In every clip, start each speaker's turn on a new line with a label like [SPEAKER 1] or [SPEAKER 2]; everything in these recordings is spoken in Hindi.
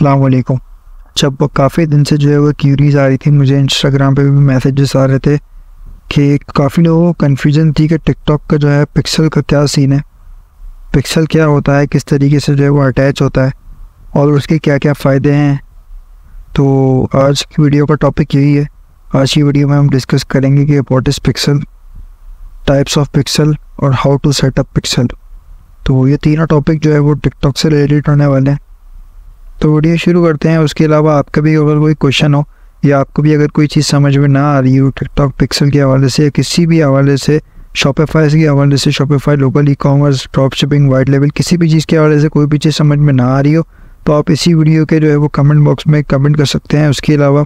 [SPEAKER 1] अलैक्म जब काफ़ी दिन से जो है वो क्यूरीज आ रही थी मुझे इंस्टाग्राम पे भी मैसेजेस आ रहे थे कि काफ़ी लोगों को कन्फ्यूजन थी कि टिकटॉक का जो है पिक्सल का क्या सीन है पिक्सल क्या होता है किस तरीके से जो है वो अटैच होता है और उसके क्या क्या फ़ायदे हैं तो आज की वीडियो का टॉपिक यही है आज की वीडियो में हम डिस्कस करेंगे कि what is pixel types of pixel और हाउ टू सेटअप पिक्सल तो ये तीनों टॉपिक जो है वो टिकटॉक से रिलेटेड होने वाले हैं तो वीडियो शुरू करते हैं उसके अलावा आपका भी अगर कोई क्वेश्चन हो या आपको भी अगर कोई चीज़ समझ में ना आ रही हो टिकटॉक पिक्सल के हवाले से या किसी भी हवाले से शॉपिफाई के हवाले से Shopify local e commerce drop shipping white लेवल किसी भी चीज़ के हवाले से कोई भी चीज़ समझ में ना आ रही हो तो आप इसी वीडियो के जो है वो कमेंट बॉक्स में कमेंट कर सकते हैं उसके अलावा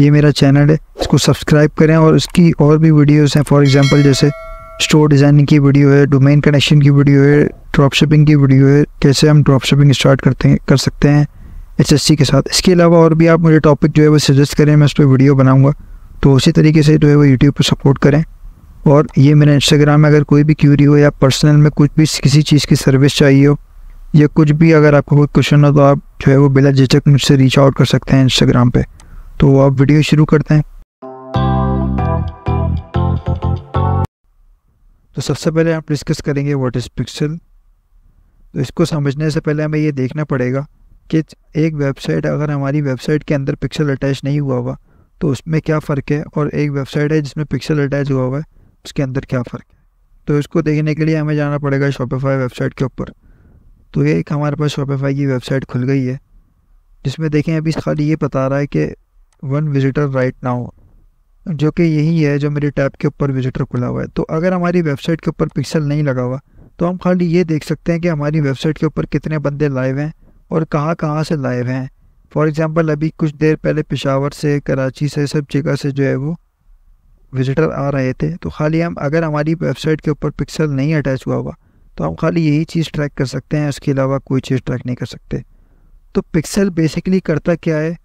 [SPEAKER 1] ये मेरा चैनल है इसको सब्सक्राइब करें और इसकी और भी वीडियोस हैं फॉर एग्जांपल जैसे स्टोर डिज़ाइनिंग की वीडियो है डोमेन कनेक्शन की वीडियो है ड्रॉप शिपिंग की वीडियो है कैसे हम ड्रॉप शिपिंग स्टार्ट करते हैं कर सकते हैं एच के साथ इसके अलावा और भी आप मुझे टॉपिक जो है वो सजेस्ट करें मैं उस पर वीडियो बनाऊँगा तो उसी तरीके से जो है वो यूट्यूब पर सपोर्ट करें और ये मेरा इंस्टाग्राम में अगर कोई भी क्यूरी हो या पर्सनल में कुछ भी किसी चीज़ की सर्विस चाहिए हो या कुछ भी अगर आपको कोई क्वेश्चन हो तो आप जो है वो बिला झिझक मुझसे रीच आउट कर सकते हैं इंस्टाग्राम पर तो आप वीडियो शुरू करते हैं तो सबसे पहले आप डिस्कस करेंगे व्हाट इज़ पिक्सल तो इसको समझने से पहले हमें ये देखना पड़ेगा कि एक वेबसाइट अगर हमारी वेबसाइट के अंदर पिक्सल अटैच नहीं हुआ हुआ तो उसमें क्या फ़र्क है और एक वेबसाइट है जिसमें पिक्सल अटैच हुआ हुआ है उसके अंदर क्या फ़र्क है तो इसको देखने के लिए हमें जाना पड़ेगा शॉपिफाई वेबसाइट के ऊपर तो ये एक हमारे पास शॉपिफाई की वेबसाइट खुल गई है जिसमें देखें अभी खाली ये बता रहा है कि वन विज़िटर राइट ना हो जो कि यही है जो मेरे टैब के ऊपर विज़िटर खुला हुआ है तो अगर हमारी वेबसाइट के ऊपर पिक्सल नहीं लगा हुआ तो हम खाली ये देख सकते हैं कि हमारी वेबसाइट के ऊपर कितने बंदे लाइव हैं और कहाँ कहाँ से लाइव हैं फॉर एग्ज़ाम्पल अभी कुछ देर पहले पेशावर से कराची से सब जगह से जो है वो विज़िटर आ रहे थे तो खाली हम अगर हमारी वेबसाइट के ऊपर पिक्सल नहीं अटैच हुआ हुआ तो हम खाली यही चीज़ ट्रैक कर सकते हैं इसके अलावा कोई चीज़ ट्रैक नहीं कर सकते तो पिक्सल बेसिकली करता क्या है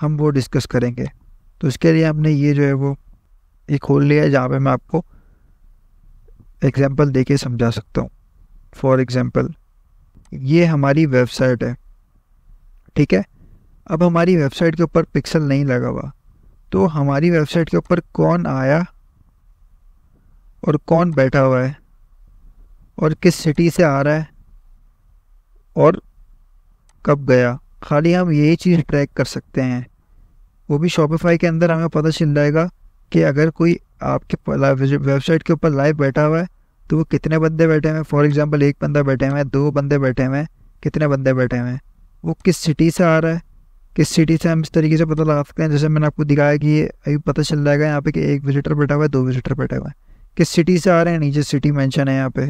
[SPEAKER 1] हम वो डिस्कस करेंगे तो इसके लिए हमने ये जो है वो ये खोल लिया है जहाँ पर मैं आपको एग्ज़ाम्पल दे के समझा सकता हूँ फॉर एग्ज़ाम्पल ये हमारी वेबसाइट है ठीक है अब हमारी वेबसाइट के ऊपर पिक्सल नहीं लगा हुआ तो हमारी वेबसाइट के ऊपर कौन आया और कौन बैठा हुआ है और किस सिटी से आ रहा है और कब गया खाली हम यही चीज़ ट्रैक कर सकते हैं वो भी शॉपिफाई के अंदर हमें पता चल जाएगा कि अगर कोई आपके वेबसाइट के ऊपर लाइव बैठा हुआ है तो वो कितने बंदे बैठे हुए हैं फॉर एग्ज़ाम्पल एक बंदा बैठे हुए हैं दो बंदे बैठे हुए हैं कितने बंदे बैठे हुए हैं वो किस सिटी से आ रहा है किस सिटी से हम इस तरीके से पता लगा सकते हैं जैसे मैंने आपको दिखाया कि ये अभी पता चल जाएगा यहाँ पे कि एक विजिटर बैठा हुआ है दो विजिटर बैठा हुआ है किस सिटी से आ रहे हैं नीचे सिटी मेंशन है यहाँ पे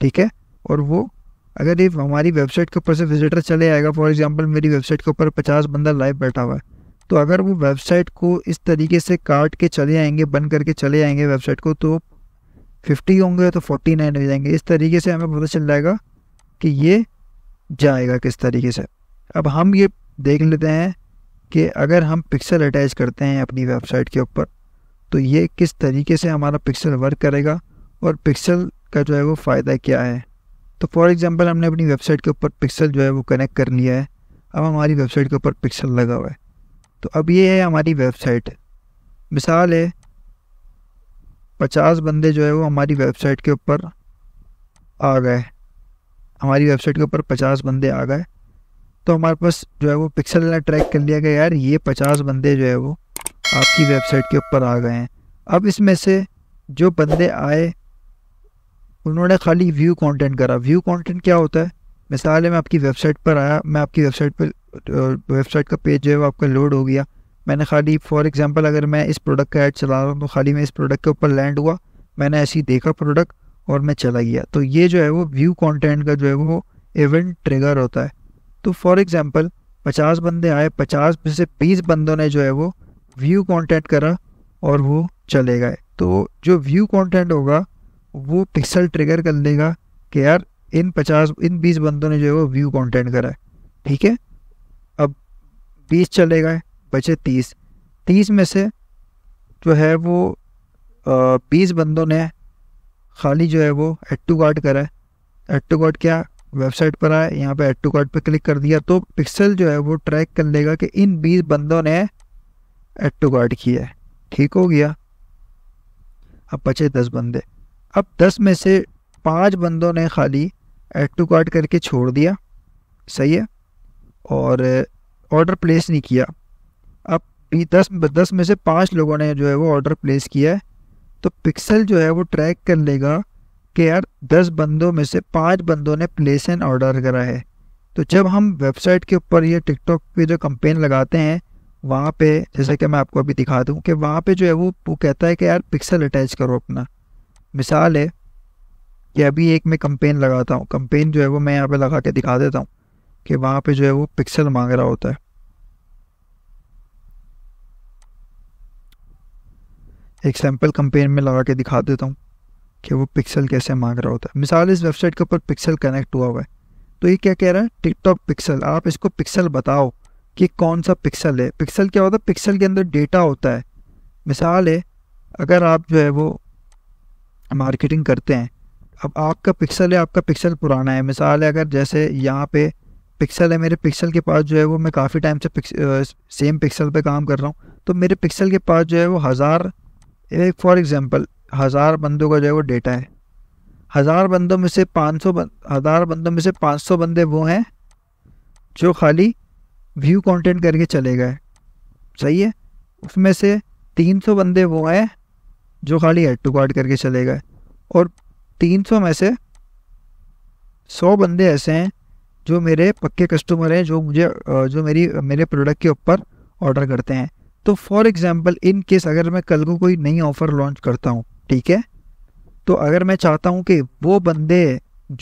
[SPEAKER 1] ठीक है और वो अगर ये हमारी वेबसाइट के ऊपर से विजिटर चले आएगा फॉर एग्जाम्पल मेरी वेबसाइट के ऊपर पचास बंदा लाइव बैठा हुआ है तो अगर वो वेबसाइट को इस तरीके से काट के चले आएंगे बंद करके चले आएंगे वेबसाइट को तो फिफ्टी होंगे तो फोर्टी नाइन हो जाएंगे इस तरीके से हमें पता चल जाएगा कि ये जाएगा किस तरीके से अब हम ये देख लेते हैं कि अगर हम पिक्सल अटैच करते हैं अपनी वेबसाइट के ऊपर तो ये किस तरीके से हमारा पिक्सल वर्क करेगा और पिक्सल का जो है वो फ़ायदा क्या है तो फॉर एग्ज़ाम्पल हमने अपनी वेबसाइट के ऊपर पिक्सल जो है वो कनेक्ट कर लिया है अब हमारी वेबसाइट के ऊपर पिक्सल लगा हुआ है तो अब ये है हमारी वेबसाइट मिसाल है पचास बंदे जो है वो हमारी वेबसाइट के ऊपर आ गए हमारी वेबसाइट के ऊपर पचास बंदे आ गए तो हमारे पास जो है वो पिक्सल ने ट्रैक कर लिया गया यार ये पचास बंदे जो है वो आपकी वेबसाइट के ऊपर आ गए हैं अब इसमें से जो बंदे आए उन्होंने खाली व्यू कंटेंट करा व्यू कंटेंट क्या होता है मिसाल है मैं आपकी वेबसाइट पर आया मैं आपकी वेबसाइट पर वेबसाइट का पेज जो है वो आपका लोड हो गया मैंने खाली फॉर एग्जांपल अगर मैं इस प्रोडक्ट का ऐड चला रहा हूँ तो खाली मैं इस प्रोडक्ट के ऊपर लैंड हुआ मैंने ऐसे ही देखा प्रोडक्ट और मैं चला गया तो ये जो है वो व्यू कॉन्टेंट का जो है वो इवेंट ट्रिगर होता है तो फॉर एग्ज़ाम्पल पचास बंदे आए पचास में से बीस बंदों ने जो है वो व्यू कंटेंट करा और वो चले गए तो जो व्यू कंटेंट होगा वो पिक्सल ट्रिगर कर लेगा कि यार इन पचास इन बीस बंदों ने जो है वो व्यू कंटेंट करा है ठीक है अब बीस चले गए बचे तीस तीस में से जो है वो बीस बंदों ने खाली जो है वो एट टू गार्ड करा है एट टू गार्ड क्या वेबसाइट पर आए यहाँ पे एड टू कार्ट पर क्लिक कर दिया तो पिक्सल जो है वो ट्रैक कर लेगा कि इन बीस बंदों ने एड टू कार्ट किया है ठीक हो गया अब बचे दस बंदे अब दस में से पाँच बंदों ने खाली एड टू कार्ट करके छोड़ दिया सही है और ऑर्डर uh, प्लेस नहीं किया अब दस दस में से पाँच लोगों ने जो है वो ऑर्डर प्लेस किया है तो पिक्सल जो है वो ट्रैक कर लेगा कि यार दस बंदों में से पांच बंदों ने प्लेस एंड ऑर्डर करा है तो जब हम वेबसाइट के ऊपर ये टिकटॉक पे जो कंपेन लगाते हैं वहाँ पे जैसे कि मैं आपको अभी दिखा दूँ कि वहाँ पे जो है वो वो कहता है कि यार पिक्सल अटैच करो अपना मिसाल है कि अभी एक मैं कंपेन लगाता हूँ कंपेन जो है वो मैं यहाँ पे लगा के दिखा देता हूँ कि वहाँ पे जो है वो पिक्सल मांग रहा होता है एक सैम्पल कंपेन में लगा के दिखा देता हूँ कि वो पिक्सल कैसे मांग रहा होता है मिसाल इस वेबसाइट के ऊपर पिक्सल कनेक्ट हुआ हुआ है तो ये क्या कह रहा है टिकटॉक पिक्सल आप इसको पिक्सल बताओ कि कौन सा पिक्सल है पिक्सल क्या होता है पिक्सल के अंदर डेटा होता है मिसाल है अगर आप जो है वो मार्केटिंग करते हैं अब आपका पिक्सल है आपका पिक्सल पुराना है मिसाल है अगर जैसे यहाँ पे पिक्सल है मेरे पिक्सल के पास जो है वो मैं काफ़ी टाइम से पिक्स, सेम पिक्सल पे काम कर रहा हूँ तो मेरे पिक्सल के पास जो है वो हज़ार एक फॉर एग्जांपल हज़ार बंदों का जो है वो डेटा है हज़ार बंदों में से पाँच सौ हज़ार बंदों में से पाँच सौ बंदे वो हैं जो खाली व्यू कंटेंट करके चले गए सही है उसमें से तीन सौ बंदे वो हैं जो खाली हेड टू कार्ड करके चले गए और तीन सौ में से सौ बंदे ऐसे हैं जो मेरे पक्के कस्टमर हैं जो मुझे जो मेरी मेरे प्रोडक्ट के ऊपर ऑर्डर करते हैं तो फॉर एग्ज़ाम्पल इन केस अगर मैं कल को कोई नई ऑफ़र लॉन्च करता हूँ ठीक है तो अगर मैं चाहता हूँ कि वो बंदे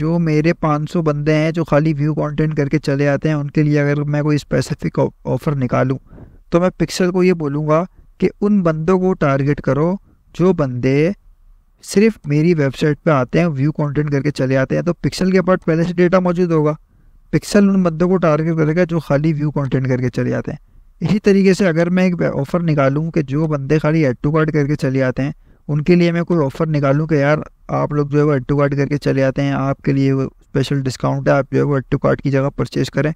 [SPEAKER 1] जो मेरे 500 बंदे हैं जो खाली व्यू कंटेंट करके चले आते हैं उनके लिए अगर मैं कोई स्पेसिफिक ऑफ़र निकालूँ तो मैं पिक्सल को ये बोलूँगा कि उन बंदों को टारगेट करो जो बंदे सिर्फ मेरी वेबसाइट पे आते हैं व्यू कंटेंट करके चले आते हैं तो पिक्सल के पास पहले से डेटा मौजूद होगा पिक्सल उन बंदों को टारगेट करेगा जो खाली व्यू कॉन्टेंट करके चले आते हैं इसी तरीके से अगर मैं एक ऑफ़र निकालूँ कि जो बंदे खाली एड टू कार्ड करके चले आते हैं उनके लिए मैं कोई ऑफ़र निकालूँ कि यार आप लोग जो है वो एड काट कार्ट करके चले आते हैं आपके लिए वो स्पेशल डिस्काउंट है आप जो है वो अट्टू काट कार्ट की जगह परचेज़ करें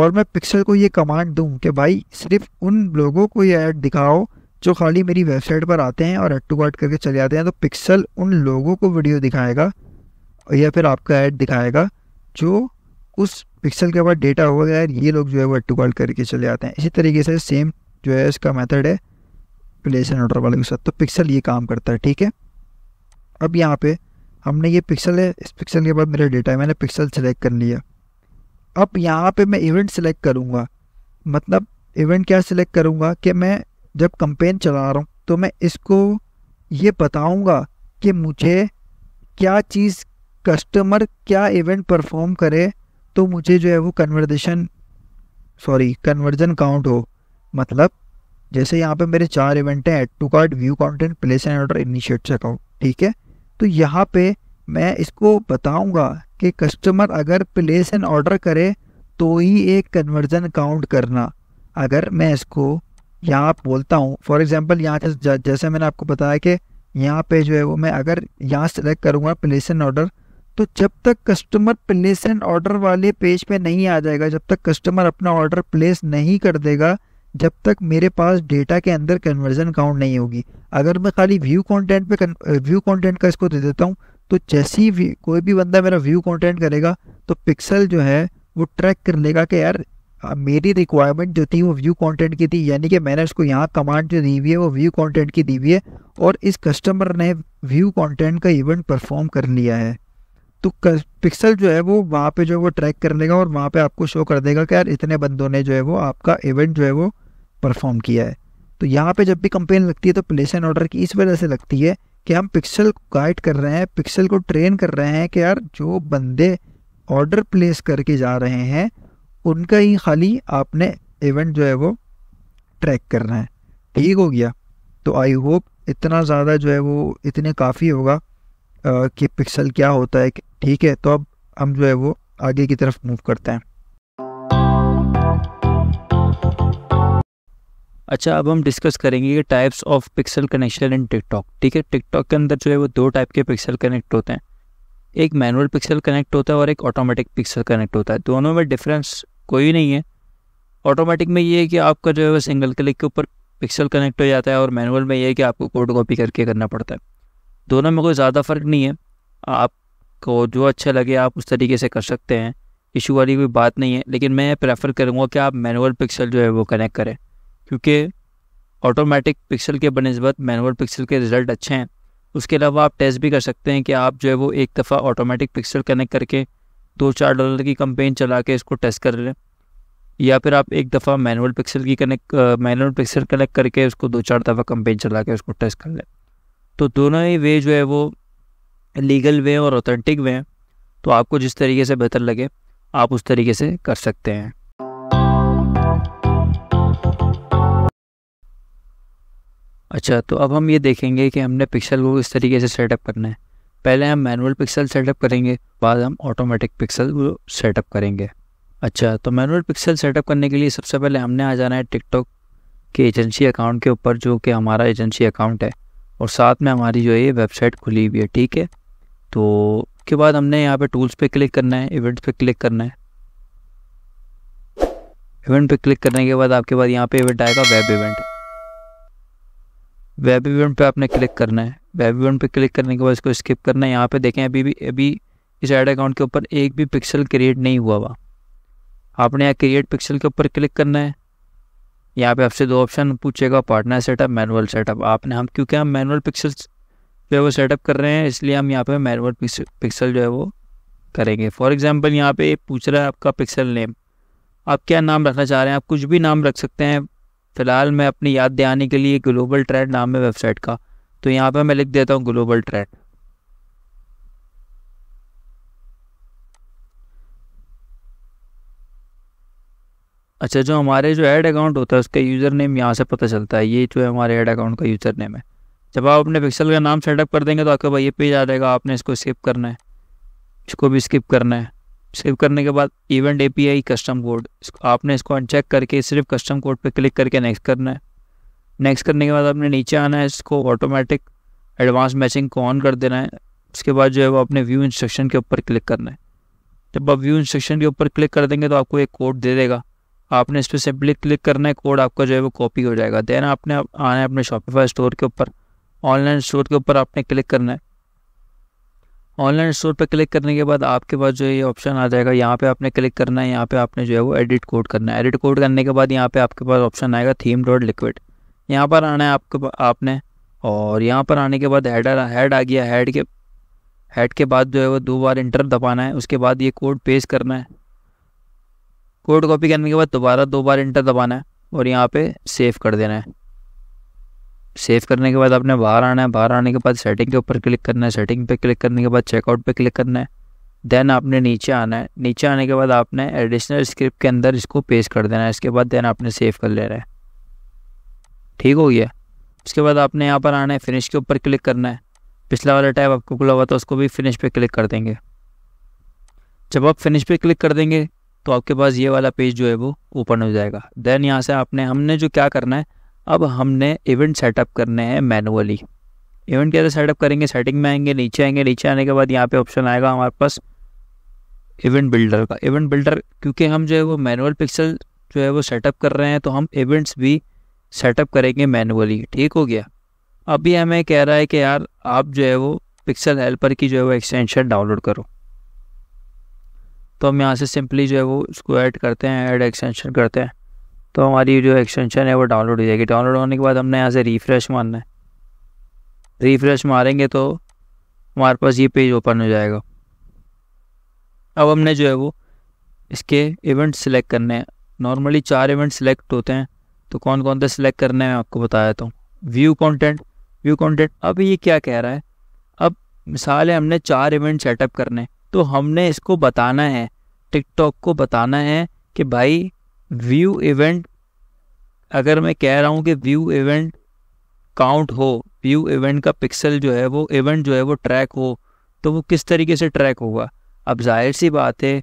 [SPEAKER 1] और मैं पिक्सल को ये कमांड दूँ कि भाई सिर्फ उन लोगों को ये ऐड दिखाओ जो खाली मेरी वेबसाइट पर आते हैं और अट्टू काट कार्ट करके चले आते हैं तो पिक्सल उन लोगों को वीडियो दिखाएगा या फिर आपका ऐड दिखाएगा जो उस पिक्सल के बाद डेटा होगा यार ये लोग जो है वो अट्टू काट कार्ट करके चले आते हैं इसी तरीके से सेम जो है इसका मेथड है प्लेसन ऑर्डर वाले के साथ तो पिक्सल ये काम करता है ठीक है अब यहाँ पे हमने ये पिक्सल है इस पिक्सल के बाद मेरा डेटा है मैंने पिक्सल सेलेक्ट कर लिया अब यहाँ पे मैं इवेंट सेलेक्ट करूँगा मतलब इवेंट क्या सिलेक्ट करूँगा कि मैं जब कंपेन चला रहा हूँ तो मैं इसको ये बताऊँगा कि मुझे क्या चीज़ कस्टमर क्या इवेंट परफॉर्म करे तो मुझे जो है वो कन्वर्जेशन सॉरी कन्वर्जन काउंट हो मतलब जैसे यहाँ पे मेरे चार इवेंट हैं add to cart view content place and order initiate checkout ठीक है तो यहाँ पे मैं इसको बताऊंगा कि कस्टमर अगर प्लेस एंड ऑर्डर करे तो ही एक कन्वर्जन काउंट करना अगर मैं इसको यहाँ बोलता हूँ फॉर एग्जाम्पल यहाँ जैसे मैंने आपको बताया कि यहाँ पे जो है वो मैं अगर यहाँ सेलेक्ट करूँगा प्लेस एंड ऑर्डर तो जब तक कस्टमर प्लेस एंड ऑर्डर वाले पेज पे नहीं आ जाएगा जब तक कस्टमर अपना ऑर्डर प्लेस नहीं कर देगा जब तक मेरे पास डेटा के अंदर कन्वर्जन काउंट नहीं होगी अगर मैं खाली व्यू कंटेंट पे व्यू कंटेंट का इसको दे देता हूँ तो जैसे ही कोई भी बंदा मेरा व्यू कंटेंट करेगा तो पिक्सल जो है वो ट्रैक कर लेगा कि यार मेरी रिक्वायरमेंट जो थी वो व्यू कंटेंट की थी यानी कि मैंने उसको यहाँ कमांड जो दी हुई है वो व्यू कंटेंट की दी हुई है और इस कस्टमर ने व्यू कंटेंट का इवेंट परफॉर्म कर लिया है तो पिक्सल जो है वो वहाँ पे जो है वो ट्रैक कर लेगा और वहाँ पे आपको शो कर देगा कि यार इतने बंदों ने जो है वो आपका इवेंट जो है वो परफॉर्म किया है तो यहाँ पे जब भी कंपेन लगती है तो प्लेस एंड ऑर्डर की इस वजह से लगती है कि हम पिक्सल को गाइड कर रहे हैं पिक्सल को ट्रेन कर रहे हैं कि यार जो बंदे ऑर्डर प्लेस करके जा रहे हैं उनका ही खाली आपने इवेंट जो है वो ट्रैक करना है ठीक हो गया तो आई होप इतना ज़्यादा जो है वो इतने काफ़ी होगा कि पिक्सल क्या होता है ठीक है तो अब हम जो है वो आगे की तरफ मूव करते हैं
[SPEAKER 2] अच्छा अब हम डिस्कस करेंगे कि types of pixel connection in TikTok ठीक है टिकटॉक के अंदर जो है वो दो टाइप के पिक्सल कनेक्ट होते हैं एक मैनुअल पिक्सल कनेक्ट होता है और एक ऑटोमेटिक पिक्सल कनेक्ट होता है दोनों में डिफरेंस कोई नहीं है ऑटोमेटिक में ये है कि आपका जो है वो सिंगल क्लिक के ऊपर पिक्सल कनेक्ट हो जाता है और मैनुअल में ये है कि आपको कोड कॉपी करके करना पड़ता है दोनों में कोई ज़्यादा फ़र्क नहीं है आपको जो अच्छा लगे आप उस तरीके से कर सकते हैं इशू वाली कोई बात नहीं है लेकिन मैं प्रेफर करूँगा कि आप मैनुअल पिक्सल जो है वो कनेक्ट करें क्योंकि ऑटोमेटिक पिक्सल के बनस्बत मैनुअल पिक्सल के रिज़ल्ट अच्छे हैं उसके अलावा आप टेस्ट भी कर सकते हैं कि आप जो है वो एक दफ़ा ऑटोमेटिक पिक्सल कनेक्ट करके दो चार डॉलर की कंपेन चला के इसको टेस्ट कर लें या फिर आप एक दफ़ा मैनुअल पिक्सल की कनेक्ट मैनुअल पिक्सल कनेक्ट करके उसको दो चार दफ़ा कंपेन चला के उसको टेस्ट कर लें तो दोनों ही वे जो है वो लीगल वे और ऑथेंटिक वे हैं तो आपको जिस तरीके से बेहतर लगे आप उस तरीके से कर सकते हैं अच्छा तो अब हम ये देखेंगे कि हमने पिक्सल को इस तरीके से सेटअप करना है पहले हम मैनुअल पिक्सल सेटअप करेंगे बाद हम ऑटोमेटिक पिक्सल को सेटअप करेंगे अच्छा तो मैनुअल पिक्सल सेटअप करने के लिए सबसे पहले हमने आ जाना है टिकटॉक के एजेंसी अकाउंट के ऊपर जो कि हमारा एजेंसी अकाउंट है और साथ में हमारी जो है ये वेबसाइट खुली हुई है ठीक है तो उसके बाद हमने यहाँ पे टूल्स पे क्लिक करना है इवेंट्स पे क्लिक करना है इवेंट पे क्लिक करने के बाद आपके बाद यहाँ पे इवेंट आएगा वेब इवेंट वेब इवेंट पे आपने क्लिक करना है वेब इवेंट पे क्लिक करने के बाद इसको स्किप करना है यहाँ पे देखें अभी भी अभी इस एड अकाउंट के ऊपर एक भी पिक्सल क्रिएट नहीं हुआ हुआ आपने यहाँ क्रिएट पिक्सल के ऊपर क्लिक करना है यहाँ पे आपसे दो ऑप्शन पूछेगा पार्टनर सेटअप मैनुअल सेटअप आपने हम क्योंकि हम मैनुअल पिक्सल जो है वो सेटअप कर रहे हैं इसलिए हम यहाँ पे मैनुअल पिक्सल जो है वो करेंगे फॉर एग्ज़ाम्पल यहाँ पे पूछ रहा है आपका पिक्सल नेम आप क्या नाम रखना चाह रहे हैं आप कुछ भी नाम रख सकते हैं फ़िलहाल मैं अपनी याद दिलाने के लिए ग्लोबल ट्रेड नाम है वेबसाइट का तो यहाँ पर मैं लिख देता हूँ ग्लोबल ट्रेड अच्छा जो हमारे जो ऐड अकाउंट होता है उसका यूज़र नेम यहाँ से पता चलता है ये जो है हमारे ऐड अकाउंट का यूज़र नेम है जब आप अपने पिक्सल का नाम सेटअप कर देंगे तो आपके भाई ये पेज आ जाएगा आपने इसको स्किप करना है इसको भी स्किप करना है सेव करने के बाद इवेंट ए कस्टम कोड आपने इसको अनचेक करके सिर्फ कस्टम कोड पर क्लिक करके नेक्स्ट करना है नेक्स्ट करने के बाद आपने नीचे आना है इसको ऑटोमेटिक एडवांस मैचिंग को ऑन कर देना है उसके बाद जो है वो अपने व्यू इंस्ट्रक्शन के ऊपर क्लिक करना है जब आप व्यू इंस्ट्रक्शन के ऊपर क्लिक कर देंगे तो आपको एक कोड दे देगा आपने इस पर सिंपली क्लिक करना है कोड आपका जो है वो कॉपी हो जाएगा देन आपने आना है अपने शॉपिफाई स्टोर के ऊपर ऑनलाइन स्टोर के ऊपर आपने क्लिक करना है ऑनलाइन स्टोर पर क्लिक करने के बाद आपके पास जो है ये ऑप्शन आ जाएगा यहाँ पे आपने क्लिक करना है यहाँ पे आपने जो है वो एडिट कोड करना है एडिट कोड करने के बाद यहाँ पे आपके पास ऑप्शन आएगा थीम डॉट लिक्विड यहाँ पर आना है आपके आपने और यहाँ पर आने के बाद हेडर हेड आ गया हेड के हेड के बाद जो है वो दो बार इंटर दबाना है उसके बाद ये कोड पेश करना है कोड कॉपी करने के बाद दोबारा दो बार इंटर दबाना है और यहाँ पे सेव कर देना है सेव करने के बाद आपने बाहर आना है बाहर आने के बाद सेटिंग के ऊपर क्लिक करना है सेटिंग पे क्लिक करने के बाद चेकआउट पे क्लिक करना है देन आपने नीचे आना है नीचे आने के बाद आपने एडिशनल स्क्रिप्ट के अंदर इसको पेश कर देना है इसके बाद देन आपने सेव कर लेना है ठीक हो गया उसके बाद आपने यहाँ पर आना है फिनिश के ऊपर क्लिक करना है पिछला वाला टैब आपको खुला हुआ था उसको भी फिनिश पे क्लिक कर देंगे जब आप फिनिश पे क्लिक कर देंगे तो आपके पास ये वाला पेज जो है वो ओपन हो जाएगा देन यहाँ से आपने हमने जो क्या करना है अब हमने इवेंट सेटअप करने हैं मैनुअली इवेंट कैसे सेटअप करेंगे सेटिंग में आएंगे नीचे आएंगे नीचे आने के बाद यहाँ पे ऑप्शन आएगा हमारे पास इवेंट बिल्डर का इवेंट बिल्डर क्योंकि हम जो है वो मैनुअल पिक्सल जो है वो सेटअप कर रहे हैं तो हम इवेंट्स भी सेटअप करेंगे मैनुअली ठीक हो गया अभी हमें कह रहा है कि यार आप जो है वो पिक्सल हेल्पर की जो है वो एक्सटेंशन डाउनलोड करो तो हम यहाँ से सिंपली जो है वो उसको ऐड करते हैं ऐड एक्सटेंशन करते हैं तो हमारी जो एक्सटेंशन है वो डाउनलोड हो जाएगी डाउनलोड होने के बाद हमने यहाँ से रिफ़्रेश मारना है रिफ़्रेश मारेंगे तो हमारे पास ये पेज ओपन हो जाएगा अब हमने जो है वो इसके इवेंट सिलेक्ट करने हैं नॉर्मली चार इवेंट सिलेक्ट होते हैं तो कौन कौन से सिलेक्ट करने हैं मैं आपको बताया देता हूँ व्यू कंटेंट व्यू कंटेंट अब ये क्या कह रहा है अब मिसाल है हमने चार इवेंट सेटअप करने तो हमने इसको बताना है टिकटॉक को बताना है कि भाई व्यू इवेंट अगर मैं कह रहा हूँ कि व्यू इवेंट काउंट हो व्यू इवेंट का पिक्सल जो है वो इवेंट जो है वो ट्रैक हो तो वो किस तरीके से ट्रैक होगा अब जाहिर सी बात है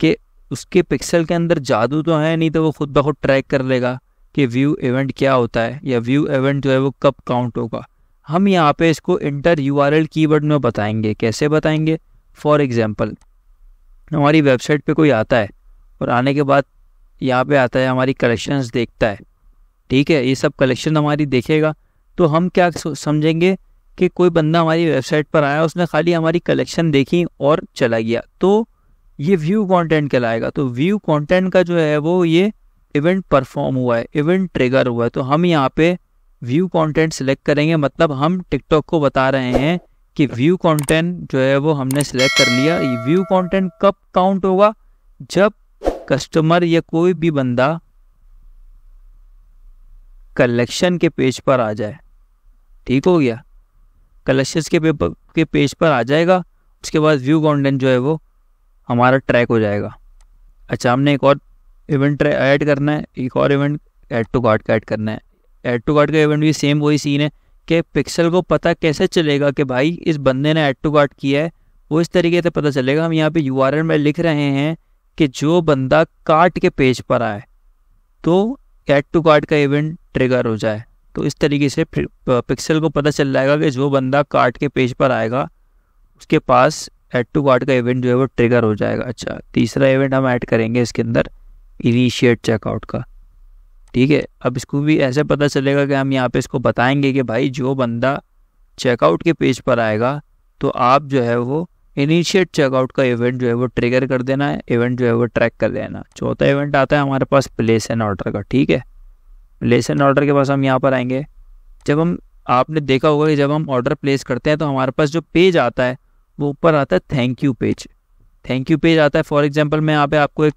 [SPEAKER 2] कि उसके पिक्सल के अंदर जादू तो है नहीं तो वो खुद ब खुद ट्रैक कर लेगा कि व्यू इवेंट क्या होता है या व्यू इवेंट जो है वो कब काउंट होगा हम यहाँ पे इसको enter U R L keyword में बताएंगे कैसे बताएंगे फॉर एग्ज़ाम्पल हमारी वेबसाइट पे कोई आता है और आने के बाद यहाँ पे आता है हमारी कलेक्शंस देखता है ठीक है ये सब कलेक्शन हमारी देखेगा तो हम क्या समझेंगे कि कोई बंदा हमारी वेबसाइट पर आया उसने खाली हमारी कलेक्शन देखी और चला गया तो ये व्यू कंटेंट कहलाएगा तो व्यू कंटेंट का जो है वो ये इवेंट परफॉर्म हुआ है इवेंट ट्रिगर हुआ है तो हम यहाँ पे व्यू कंटेंट सिलेक्ट करेंगे मतलब हम टिकटॉक को बता रहे हैं कि व्यू कंटेंट जो है वो हमने सिलेक्ट कर लिया ये व्यू कंटेंट कब काउंट होगा जब कस्टमर या कोई भी बंदा कलेक्शन के पेज पर आ जाए ठीक हो गया कलेक्शन के पेपर के पेज पर आ जाएगा उसके बाद व्यू कॉन्टेंट जो है वो हमारा ट्रैक हो जाएगा अच्छा हमने एक और इवेंट ऐड करना है एक और इवेंट ऐड टू कार्ड का ऐड करना है ऐड टू कार्ड का इवेंट भी सेम वही सीन है कि पिक्सल को पता कैसे चलेगा कि भाई इस बंदे ने ऐड टू कार्ड किया है वो इस तरीके से पता चलेगा हम यहाँ पे यू आर में लिख रहे हैं कि जो बंदा कार्ट के पेज पर आए तो एड टू कार्ट का इवेंट ट्रिगर हो जाए तो इस तरीके से पिक्सल को पता चल जाएगा कि जो बंदा कार्ट के पेज पर आएगा उसके पास एड टू कार्ट का इवेंट जो है वो ट्रिगर हो जाएगा अच्छा तीसरा इवेंट हम ऐड करेंगे इसके अंदर इनिशिएट चेकआउट का ठीक है अब इसको भी ऐसे पता चलेगा कि हम यहाँ पे इसको बताएंगे कि भाई जो बंदा चेकआउट के पेज पर आएगा तो आप जो है वो इनिशिएट चेकआउट का इवेंट जो है वो ट्रिगर कर देना है इवेंट जो है वो ट्रैक कर देना चौथा इवेंट आता है हमारे पास प्लेस एंड ऑर्डर का ठीक है प्लेस एंड ऑर्डर के पास हम यहाँ पर आएंगे जब हम आपने देखा होगा कि जब हम ऑर्डर प्लेस करते हैं तो हमारे पास जो पेज आता है वो ऊपर आता है thank you page thank you page आता है फॉर एग्जाम्पल मैं यहाँ पे आपको एक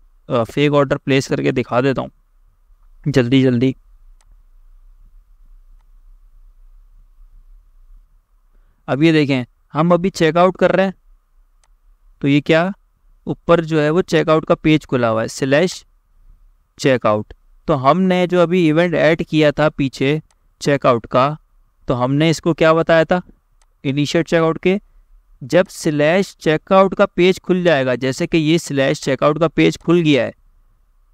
[SPEAKER 2] फेक ऑर्डर प्लेस करके दिखा देता हूँ जल्दी जल्दी अब ये देखें हम अभी चेकआउट कर रहे हैं तो ये क्या ऊपर जो है वो चेकआउट का पेज खुला हुआ है स्लैश चेकआउट तो हमने जो अभी इवेंट ऐड किया था पीछे चेकआउट का तो हमने इसको क्या बताया था इनिशियट चेकआउट के जब स्लैश चेकआउट का पेज खुल जाएगा जैसे कि ये स्लैश चेकआउट का पेज खुल गया है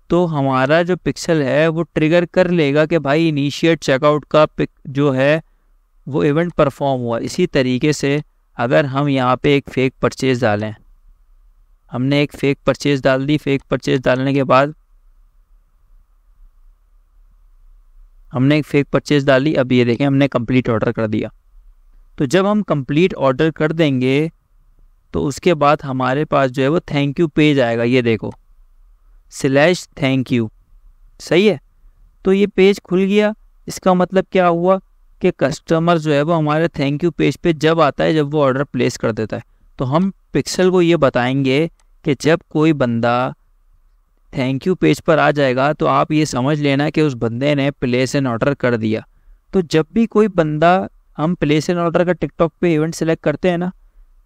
[SPEAKER 2] तो हमारा जो पिक्सल है वो ट्रिगर कर लेगा कि भाई इनिशियट चेकआउट का जो है वो इवेंट परफॉर्म हुआ इसी तरीके से अगर हम यहाँ पे एक फेक परचेज डालें हमने एक फेक परचेज डाल दी फेक परचेज डालने के बाद हमने एक फेक परचेज डाली अब ये देखें हमने कंप्लीट ऑर्डर कर दिया तो जब हम कंप्लीट ऑर्डर कर देंगे तो उसके बाद हमारे पास जो है वो थैंक यू पेज आएगा ये देखो स्लैश थैंक यू सही है तो ये पेज खुल गया इसका मतलब क्या हुआ कि कस्टमर जो है वो हमारे थैंक यू पेज पे जब आता है जब वो ऑर्डर प्लेस कर देता है तो हम पिक्सल को ये बताएंगे कि जब कोई बंदा थैंक यू पेज पर आ जाएगा तो आप ये समझ लेना कि उस बंदे ने प्लेस एंड ऑर्डर कर दिया तो जब भी कोई बंदा हम प्लेस एंड ऑर्डर का टिकटॉक पे इवेंट सेलेक्ट करते हैं ना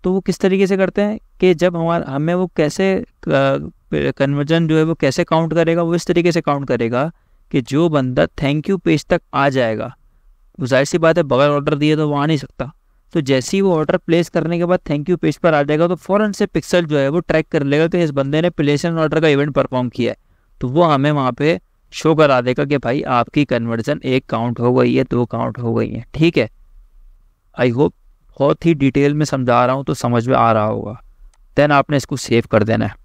[SPEAKER 2] तो वो किस तरीके से करते हैं कि जब हमारा हमें वो कैसे कन्वर्जन जो है वो कैसे काउंट करेगा वो इस तरीके से काउंट करेगा कि जो बंदा थैंक यू पेज तक आ जाएगा जाहिर सी बात है बगैर ऑर्डर दिए तो वो आ नहीं सकता तो जैसे ही वो ऑर्डर प्लेस करने के बाद थैंक यू पेज पर आ जाएगा तो फ़ौरन से पिक्सल जो है वो ट्रैक कर लेगा कि इस बंदे ने प्लेस एंड ऑर्डर का इवेंट परफॉर्म किया है तो वो हमें वहाँ पे शो करा देगा कि भाई आपकी कन्वर्जन एक काउंट हो गई है दो काउंट हो गई है ठीक है आई होप बहुत ही डिटेल में समझा रहा हूँ तो समझ में आ रहा होगा देन आपने इसको सेव कर देना है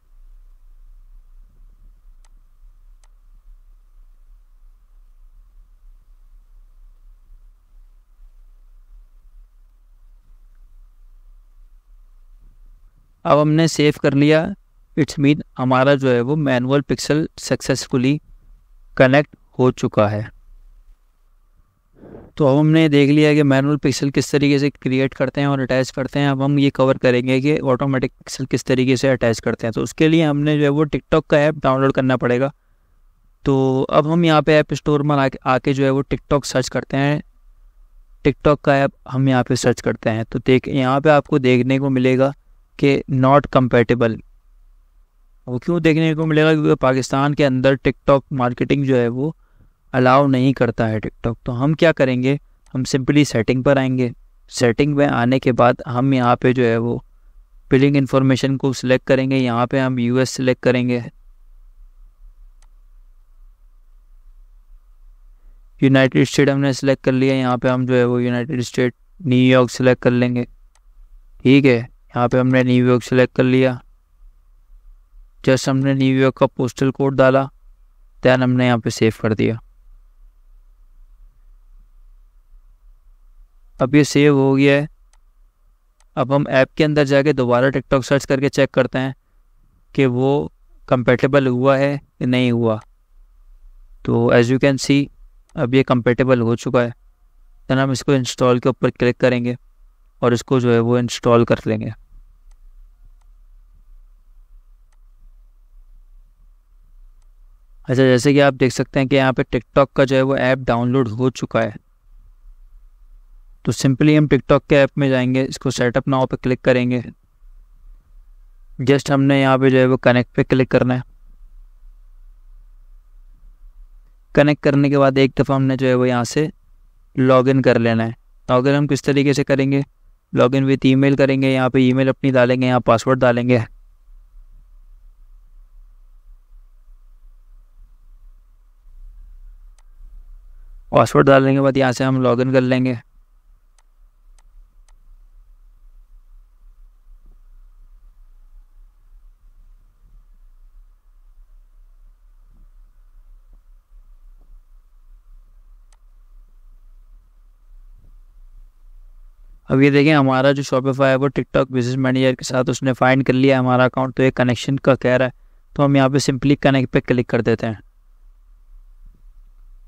[SPEAKER 2] अब हमने सेव कर लिया इट्स मीन हमारा जो है वो मैनुअल पिक्सल सक्सेसफुली कनेक्ट हो चुका है तो अब हमने देख लिया कि मैनुअल पिक्सल किस तरीके से क्रिएट करते हैं और अटैच करते हैं अब हम ये कवर करेंगे कि ऑटोमेटिक पिक्सल किस तरीके से अटैच करते हैं तो उसके लिए हमने जो है वो टिकटॉक का ऐप डाउनलोड करना पड़ेगा तो अब हम यहाँ पे ऐप स्टोर में आके जो है वो टिकटॉक सर्च करते हैं टिकटॉक का ऐप हम यहाँ पे सर्च करते हैं तो देख यहाँ पे आपको देखने को मिलेगा के नॉट कंपेटेबल वो क्यों देखने को मिलेगा क्योंकि पाकिस्तान के अंदर टिकटॉक मार्केटिंग जो है वो अलाउ नहीं करता है टिकटॉक तो हम क्या करेंगे हम सिंपली सेटिंग पर आएंगे सेटिंग में आने के बाद हम यहाँ पे जो है वो बिलिंग इन्फॉर्मेशन को सिलेक्ट करेंगे यहाँ पे हम यूएस सिलेक्ट करेंगे यूनाइटेड स्टेट हमने सेलेक्ट कर लिया यहाँ पे हम जो है वो यूनाइटेड स्टेट न्यूयॉर्क सेलेक्ट कर लेंगे ठीक है यहाँ पे हमने न्यूयॉर्क सेलेक्ट कर लिया जस्ट हमने न्यूयॉर्क का पोस्टल कोड डाला दैन हमने यहाँ पे सेव कर दिया अब ये सेव हो गया है अब हम ऐप के अंदर जाके दोबारा टिकटॉक सर्च करके चेक करते हैं कि वो कंपेटेबल हुआ है कि नहीं हुआ तो एज़ यू कैन सी अब ये कंपेटेबल हो चुका है दैन हम इसको इंस्टॉल के ऊपर क्लिक करेंगे और इसको जो है वो इंस्टॉल कर लेंगे अच्छा जैसे कि आप देख सकते हैं कि यहाँ पे टिकटॉक का जो है वो ऐप डाउनलोड हो चुका है तो सिंपली हम टिकटॉक के ऐप में जाएंगे इसको सेटअप नाव पे क्लिक करेंगे जस्ट हमने यहाँ पे जो है वो कनेक्ट पे क्लिक करना है कनेक्ट करने के बाद एक दफ़ा हमने जो है वो यहाँ से लॉगिन कर लेना है तो अगर हम किस तरीके से करेंगे लॉग इन विथ ई करेंगे यहाँ पे ईमेल अपनी डालेंगे यहाँ पासवर्ड डालेंगे पासवर्ड डालने के बाद यहाँ से हम लॉगिन कर लेंगे अब ये देखें हमारा जो शॉपिफाई है वो टिकटॉक बिजनेस मैनेजर के साथ उसने फाइंड कर लिया हमारा अकाउंट तो एक कनेक्शन का कह रहा है तो हम यहाँ पे सिंपली कनेक्ट पे क्लिक कर देते हैं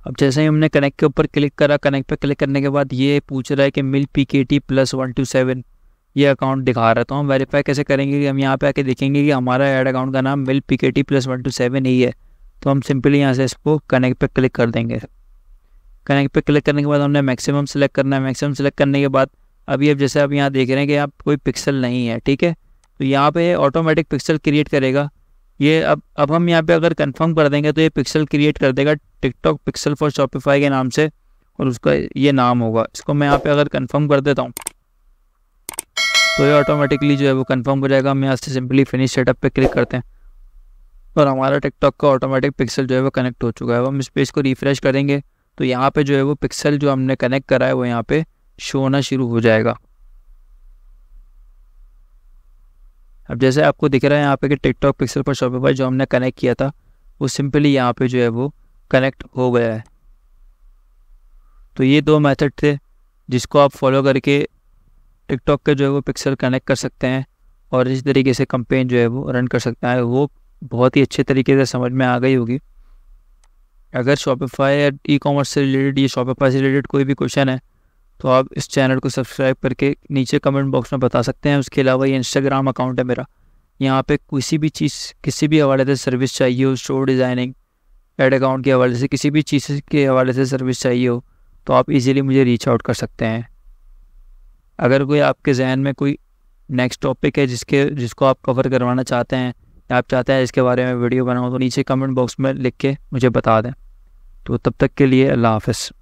[SPEAKER 2] अब जैसे ही हमने कनेक्ट के ऊपर क्लिक करा कनेक्ट पे क्लिक करने के बाद ये पूछ रहा है कि मिल P K T plus one two seven ये अकाउंट दिखा रहा है तो हम वेरीफाई कैसे करेंगे कि हम यहाँ पे आके देखेंगे कि हमारा एड अकाउंट का नाम मिल P K T plus one two seven ही है तो हम सिंपली यहाँ से इसको कनेक्ट पे क्लिक कर देंगे कनेक्ट पे क्लिक करने के बाद हमने मैक्सिमम सेलेक्ट करना है मैक्सिमम सेलेक्ट करने के बाद अभी अब जैसे आप यहाँ देख रहे हैं कि आप कोई पिक्सल नहीं है ठीक है तो यहाँ पे ऑटोमेटिक पिक्सल क्रिएट करेगा ये अब अब हम यहाँ पे अगर कंफर्म कर देंगे तो ये पिक्सल क्रिएट कर देगा टिकटॉक पिक्सल फॉर शॉपिफाई के नाम से और उसका ये नाम होगा इसको मैं यहाँ पे अगर कंफर्म कर देता हूँ तो ये ऑटोमेटिकली जो है वो कंफर्म हो जाएगा हम यहाँ से सिंपली फिनिश सेटअप पे क्लिक करते हैं और हमारा टिकटॉक का ऑटोमेटिक पिक्सल जो है वो कनेक्ट हो चुका है अब हम इस पेज को रिफ्रेश करेंगे तो यहाँ पे जो है वो पिक्सल जो हमने कनेक्ट करा है वो यहाँ पे शो होना शुरू हो जाएगा अब जैसे आपको दिख रहा है यहाँ पे कि टिकटॉक पिक्सल पर शॉपिफाई जो हमने कनेक्ट किया था वो सिंपली यहाँ पे जो है वो कनेक्ट हो गया है तो ये दो मेथड थे जिसको आप फॉलो करके टिकटॉक के जो है वो पिक्सल कनेक्ट कर सकते हैं और इस तरीके से कंपेन जो है वो रन कर सकते हैं वो बहुत ही अच्छे तरीके से समझ में आ गई होगी अगर शॉपिफाई या ई कॉमर्स से रिलेटेड या शॉपिफाई से रिलेटेड कोई भी क्वेश्चन है तो आप इस चैनल को सब्सक्राइब करके नीचे कमेंट बॉक्स में बता सकते हैं उसके अलावा ये इंस्टाग्राम अकाउंट है मेरा यहाँ पे किसी भी चीज़ किसी भी हवाले से सर्विस चाहिए हो स्टोर डिज़ाइनिंग एड अकाउंट के हवाले से किसी भी चीज़ के हवाले से सर्विस चाहिए हो तो आप इजीली मुझे रीच आउट कर सकते हैं अगर कोई आपके जहन में कोई नेक्स्ट टॉपिक है जिसके जिसको आप कवर करवाना चाहते हैं या आप चाहते हैं इसके बारे में वीडियो बनाओ तो नीचे कमेंट बॉक्स में लिख के मुझे बता दें तो तब तक के लिए अल्लाह हाफ़